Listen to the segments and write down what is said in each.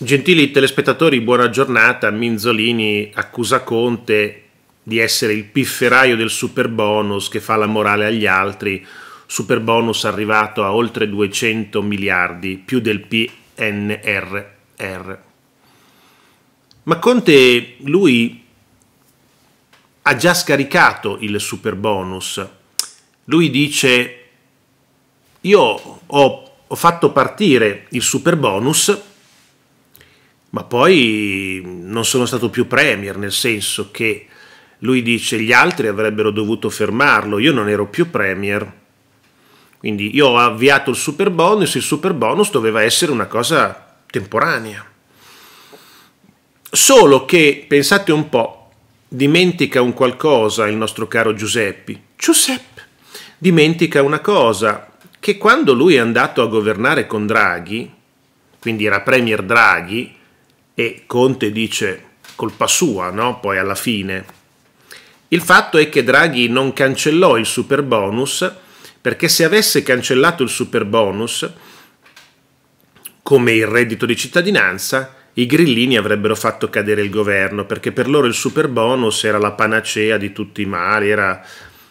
Gentili telespettatori, buona giornata. Minzolini accusa Conte di essere il pifferaio del super bonus che fa la morale agli altri. Super bonus arrivato a oltre 200 miliardi, più del PNRR. Ma Conte, lui, ha già scaricato il super bonus. Lui dice, io ho, ho fatto partire il super bonus ma poi non sono stato più premier, nel senso che lui dice gli altri avrebbero dovuto fermarlo, io non ero più premier. Quindi io ho avviato il super bonus, il super bonus doveva essere una cosa temporanea. Solo che, pensate un po', dimentica un qualcosa il nostro caro Giuseppe. Giuseppe dimentica una cosa, che quando lui è andato a governare con Draghi, quindi era premier Draghi, e Conte dice colpa sua, no? Poi alla fine. Il fatto è che Draghi non cancellò il super bonus perché se avesse cancellato il super bonus, come il reddito di cittadinanza, i grillini avrebbero fatto cadere il governo perché per loro il super bonus era la panacea di tutti i mali, era,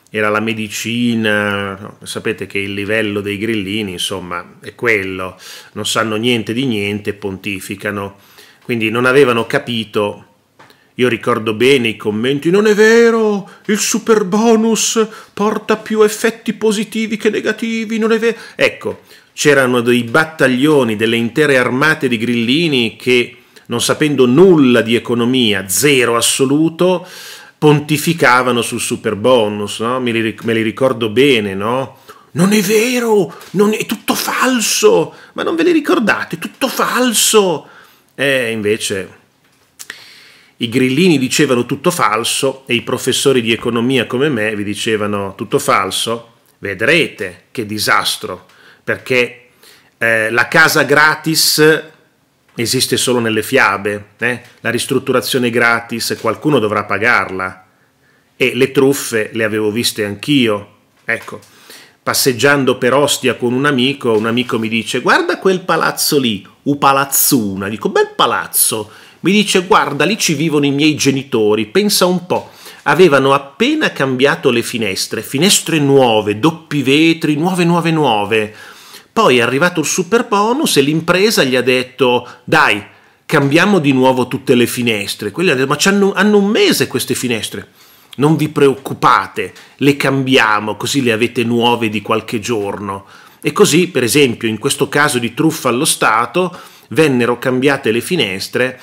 era la medicina. Sapete che il livello dei grillini, insomma, è quello: non sanno niente di niente, pontificano. Quindi non avevano capito. Io ricordo bene i commenti, non è vero, il super bonus porta più effetti positivi che negativi, non è vero. Ecco, c'erano dei battaglioni, delle intere armate di grillini che, non sapendo nulla di economia, zero assoluto, pontificavano sul super bonus, no? me, li, me, li, ricordo bene, no? Non è vero, non è, è tutto falso, ma non ve li ricordate, è tutto falso. E invece i grillini dicevano tutto falso e i professori di economia come me vi dicevano tutto falso. Vedrete che disastro, perché eh, la casa gratis esiste solo nelle fiabe, eh? la ristrutturazione gratis qualcuno dovrà pagarla e le truffe le avevo viste anch'io. Ecco, passeggiando per Ostia con un amico, un amico mi dice guarda quel palazzo lì, u palazzuna, dico bel palazzo, mi dice guarda lì ci vivono i miei genitori, pensa un po', avevano appena cambiato le finestre, finestre nuove, doppi vetri, nuove, nuove, nuove. Poi è arrivato il super bonus e l'impresa gli ha detto dai, cambiamo di nuovo tutte le finestre. Quelli hanno detto ma hanno, hanno un mese queste finestre non vi preoccupate, le cambiamo così le avete nuove di qualche giorno. E così, per esempio, in questo caso di truffa allo Stato, vennero cambiate le finestre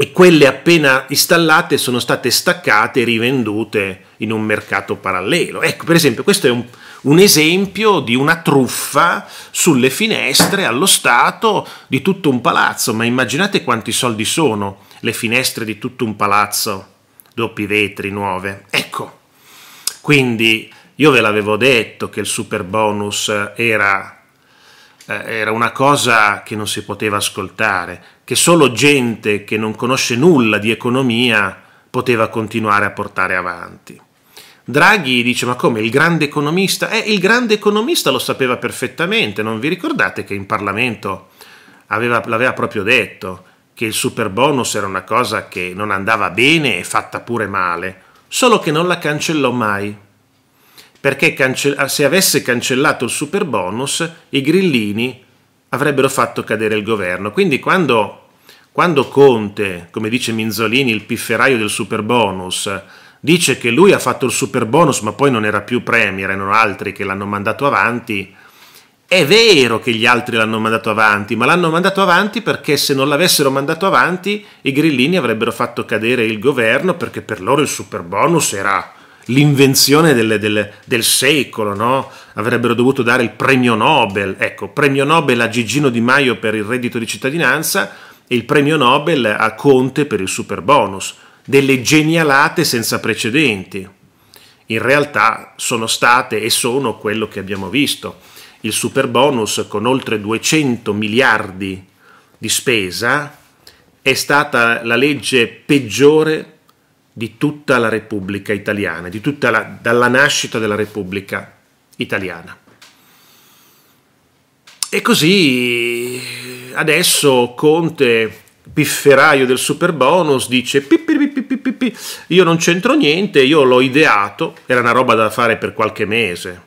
e quelle appena installate sono state staccate e rivendute in un mercato parallelo. Ecco, per esempio, questo è un, un, esempio di una truffa sulle finestre allo Stato di tutto un palazzo, ma immaginate quanti soldi sono le finestre di tutto un palazzo doppi vetri nuove. Ecco, quindi io ve l'avevo detto che il super bonus era, eh, era una cosa che non si poteva ascoltare, che solo gente che non conosce nulla di economia poteva continuare a portare avanti. Draghi dice: Ma come il grande economista? Eh, il grande economista lo sapeva perfettamente. Non vi ricordate che in Parlamento aveva, l'aveva proprio detto? che il super bonus era una cosa che non andava bene e fatta pure male, solo che non la cancellò mai. Perché cance- ah, se avesse cancellato il super bonus, i grillini avrebbero fatto cadere il governo. Quindi quando, quando Conte, come dice Minzolini, il pifferaio del super bonus, dice che lui ha fatto il super bonus ma poi non era più premier, erano altri che l'hanno mandato avanti, è vero che gli altri l'hanno mandato avanti, ma l'hanno mandato avanti perché se non l'avessero mandato avanti i grillini avrebbero fatto cadere il governo perché per loro il super bonus era l'invenzione delle, delle, del secolo, no? avrebbero dovuto dare il premio Nobel, ecco, premio Nobel a Gigino Di Maio per il reddito di cittadinanza e il premio Nobel a Conte per il super bonus, delle genialate senza precedenti. In realtà sono state e sono quello che abbiamo visto il super bonus con oltre 200 miliardi di spesa è stata la legge peggiore di tutta la Repubblica italiana, di tutta la, dalla nascita della Repubblica italiana. E così adesso Conte, pifferaio del super bonus, dice io non c'entro niente, io l'ho ideato, era una roba da fare per qualche mese,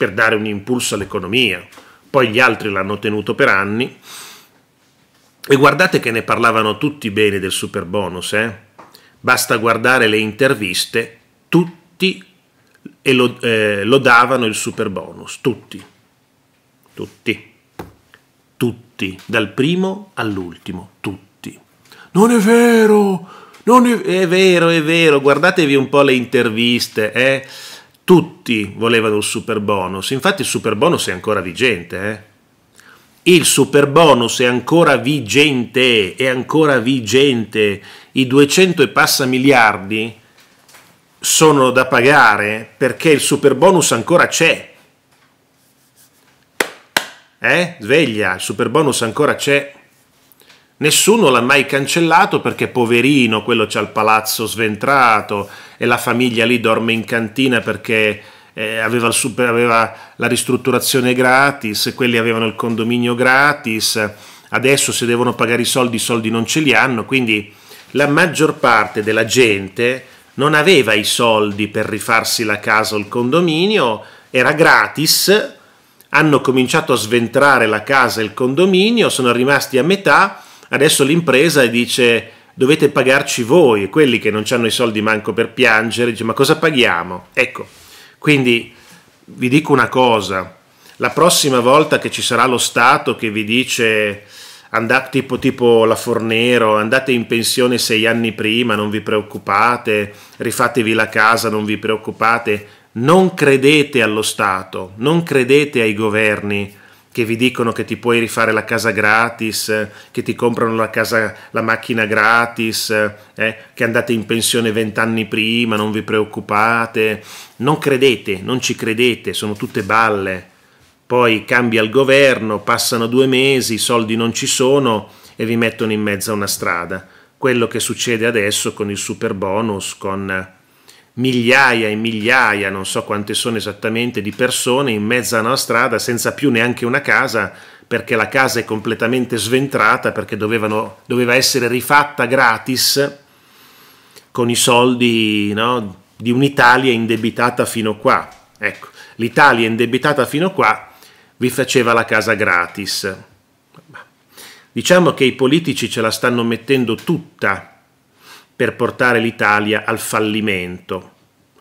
per dare un impulso all'economia, poi gli altri l'hanno tenuto per anni. E guardate che ne parlavano tutti bene del super bonus, eh? basta guardare le interviste, tutti lo, eh, lodavano il super bonus, tutti, tutti, tutti, dal primo all'ultimo, tutti. Non è vero, non è, è vero, è vero, guardatevi un po' le interviste, eh? tutti volevano il super bonus, infatti il super bonus è ancora vigente. Eh? Il super bonus è ancora vigente, è ancora vigente. I 200 e passa miliardi sono da pagare perché il super bonus ancora c'è. Eh? Sveglia, il super bonus ancora c'è. Nessuno l'ha mai cancellato perché poverino, quello c'ha il palazzo sventrato e la famiglia lì dorme in cantina perché eh, aveva, super, aveva, la ristrutturazione gratis, quelli avevano il condominio gratis, adesso se devono pagare i soldi, i soldi non ce li hanno, quindi la maggior parte della gente non aveva i soldi per rifarsi la casa o il condominio, era gratis, hanno cominciato a sventrare la casa e il condominio, sono rimasti a metà adesso l'impresa dice dovete pagarci voi, quelli che non hanno i soldi manco per piangere, dice ma cosa paghiamo? Ecco, quindi vi dico una cosa, la prossima volta che ci sarà lo Stato che vi dice andate tipo, tipo la Fornero, andate in pensione sei anni prima, non vi preoccupate, rifatevi la casa, non vi preoccupate, non credete allo Stato, non credete ai governi, che vi dicono che ti puoi rifare la casa gratis, eh, che ti comprano la, casa, la macchina gratis, eh, eh, che andate in pensione vent'anni prima, non vi preoccupate. Non credete, non ci credete, sono tutte balle. Poi cambia il governo, passano due mesi, i soldi non ci sono e vi mettono in mezzo a una strada. Quello che succede adesso con il super bonus, con migliaia e migliaia, non so quante sono esattamente, di persone in mezzo a una strada senza più neanche una casa perché la casa è completamente sventrata, perché dovevano, doveva essere rifatta gratis con i soldi no, di un'Italia indebitata fino qua. Ecco, l'Italia indebitata fino qua vi faceva la casa gratis. Diciamo che i politici ce la stanno mettendo tutta per portare l'Italia al fallimento.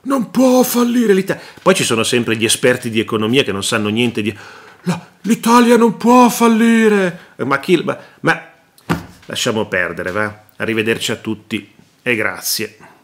Non può fallire l'Italia. Poi ci sono sempre gli esperti di economia che non sanno niente di... La, L'Italia non può fallire! Ma chi... Ma, ma lasciamo perdere, va? Arrivederci a tutti e grazie.